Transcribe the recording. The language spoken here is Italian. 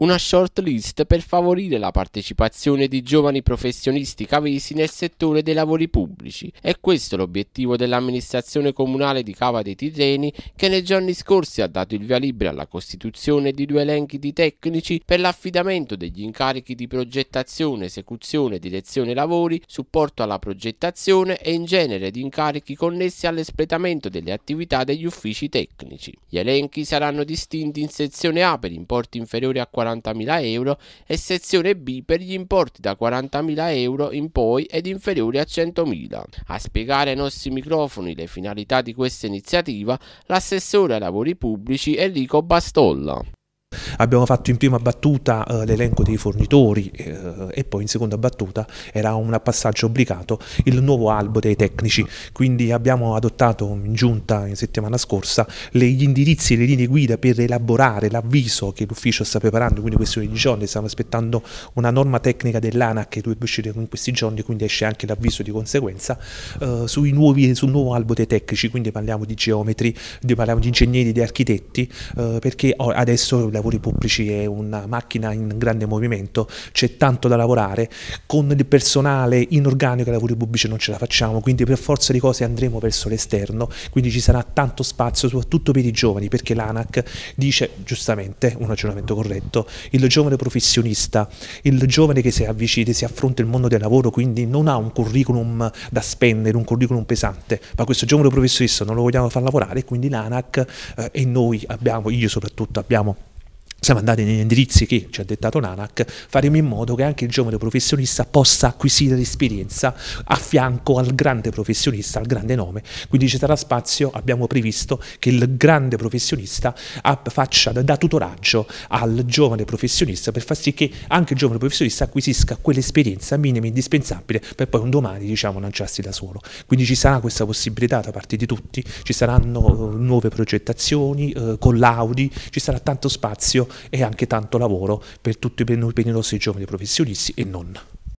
una shortlist per favorire la partecipazione di giovani professionisti cavesi nel settore dei lavori pubblici. È questo l'obiettivo dell'amministrazione comunale di Cava dei Tirreni che nei giorni scorsi ha dato il via libera alla costituzione di due elenchi di tecnici per l'affidamento degli incarichi di progettazione, esecuzione, direzione lavori, supporto alla progettazione e in genere di incarichi connessi all'espletamento delle attività degli uffici tecnici. Gli elenchi saranno distinti in sezione A per importi inferiori a 40 40.000 euro e sezione B per gli importi da 40.000 euro in poi ed inferiori a 100.000. A spiegare ai nostri microfoni le finalità di questa iniziativa l'assessore ai lavori pubblici Enrico Bastolla abbiamo fatto in prima battuta eh, l'elenco dei fornitori eh, e poi in seconda battuta era un passaggio obbligato il nuovo albo dei tecnici, quindi abbiamo adottato in giunta in settimana scorsa le, gli indirizzi e le linee guida per elaborare l'avviso che l'ufficio sta preparando, quindi questione di giorni, stiamo aspettando una norma tecnica dell'ANAC che dovrebbe uscire in questi giorni, quindi esce anche l'avviso di conseguenza eh, nuovi, sul nuovo albo dei tecnici, quindi parliamo di geometri, di, parliamo di ingegneri, di architetti, eh, perché adesso i lavori pubblici pubblici è una macchina in grande movimento, c'è tanto da lavorare, con il personale inorganico ai lavori pubblici non ce la facciamo, quindi per forza di cose andremo verso l'esterno, quindi ci sarà tanto spazio soprattutto per i giovani, perché l'ANAC dice giustamente, un ragionamento corretto, il giovane professionista, il giovane che si avvicina, si affronta il mondo del lavoro, quindi non ha un curriculum da spendere, un curriculum pesante, ma questo giovane professionista non lo vogliamo far lavorare, quindi l'ANAC eh, e noi abbiamo, io soprattutto abbiamo siamo andati negli indirizzi che ci ha dettato l'ANAC, faremo in modo che anche il giovane professionista possa acquisire l'esperienza a fianco al grande professionista, al grande nome. Quindi ci sarà spazio, abbiamo previsto che il grande professionista faccia da tutoraggio al giovane professionista per far sì che anche il giovane professionista acquisisca quell'esperienza minima e indispensabile per poi un domani diciamo, lanciarsi da solo. Quindi ci sarà questa possibilità da parte di tutti, ci saranno eh, nuove progettazioni, eh, collaudi, ci sarà tanto spazio e anche tanto lavoro per tutti i nostri giovani professionisti e non.